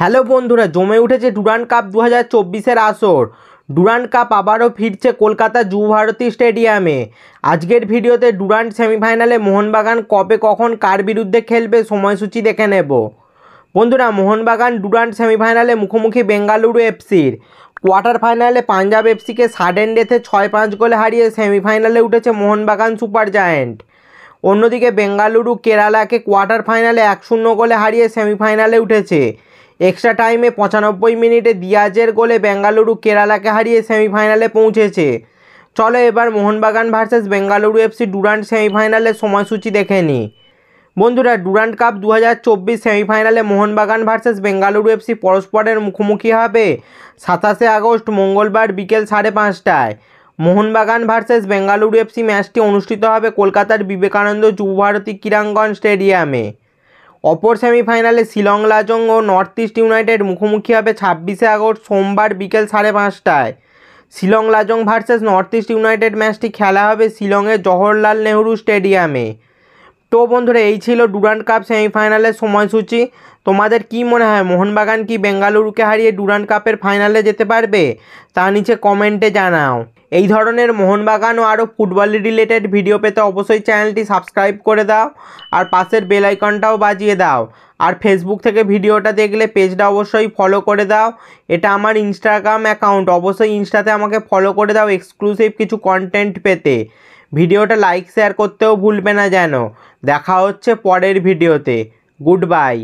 hello বন্ধুরা জমে উঠেছে ডুরান্ড কাপ দু হাজার চব্বিশের আসর ডুরান্ড কাপ আবারও ফিরছে কলকাতা যুবভারতী স্টেডিয়ামে আজকের ভিডিওতে ডুরান্ড সেমিফাইনালে মোহনবাগান কবে কখন কার বিরুদ্ধে খেলবে সময়সূচি দেখে নেব বন্ধুরা মোহনবাগান ডুরান্ড সেমিফাইনালে মুখোমুখি বেঙ্গালুরু এফসির কোয়ার্টার ফাইনালে পাঞ্জাব এফসিকে সাডেন ডেথে ছয় পাঁচ গোলে হারিয়ে সেমিফাইনালে উঠেছে মোহনবাগান সুপার জায়েন্ট অন্যদিকে বেঙ্গালুরু কেরালাকে কোয়ার্টার ফাইনালে এক শূন্য গোলে হারিয়ে সেমিফাইনালে উঠেছে এক্সট্রা টাইমে পঁচানব্বই মিনিটে দিয়াজের গোলে বেঙ্গালুরু কেরালাকে হারিয়ে সেমিফাইনালে পৌঁছেছে চলো এবার Mohun Bagan versus Bengaluru FC Durand সেমিফাইনালে সময়সূচি দেখে নি বন্ধুরা ডুরান্ট কাপ দু সেমিফাইনালে মোহনবাগান ভার্সেস বেঙ্গালুরু এফসি পরস্পরের মুখোমুখি হবে সাতাশে আগস্ট মঙ্গলবার বিকেল সাড়ে পাঁচটায় মোহনবাগান ভার্সেস বেঙ্গালুরু এফসি ম্যাচটি অনুষ্ঠিত হবে কলকাতার বিবেকানন্দ যুবভারতী ক্রীড়াঙ্গন স্টেডিয়ামে অপর সেমিফাইনালে শিলং লাজং ও নর্থ ইস্ট ইউনাইটেড মুখোমুখি হবে ছাব্বিশে আগস্ট সোমবার বিকেল সাড়ে পাঁচটায় Shillong Lajong versus north east united ম্যাচটি খেলা হবে শিলংয়ের জওহরলাল নেহরু স্টেডিয়ামে তো বন্ধুরা এই ছিল ডুরান্ড কাপ সেমিফাইনালের সময়সূচি তোমাদের কি মনে হয় মোহনবাগান কি বেঙ্গালুরুকে হারিয়ে ডুরান্ড কাপের ফাইনালে যেতে পারবে তা নিচে কমেন্টে জানাও এই ধরনের মোহনবাগান ও আরও ফুটবল রিলেটেড ভিডিও পেতে অবশ্যই চ্যানেলটি সাবস্ক্রাইব করে দাও আর পাশের বেল আইকনটাও বাজিয়ে দাও আর ফেসবুক থেকে ভিডিওটা দেখলে পেজটা অবশ্যই ফলো করে দাও এটা আমার ইনস্টাগ্রাম অ্যাকাউন্ট অবশ্যই ইনস্টাতে আমাকে ফলো করে দাও এক্সক্লুসিভ কিছু কন্টেন্ট পেতে ভিডিওটা লাইক শেয়ার করতেও ভুলবে না যেন দেখা হচ্ছে পরের ভিডিওতে গুড বাই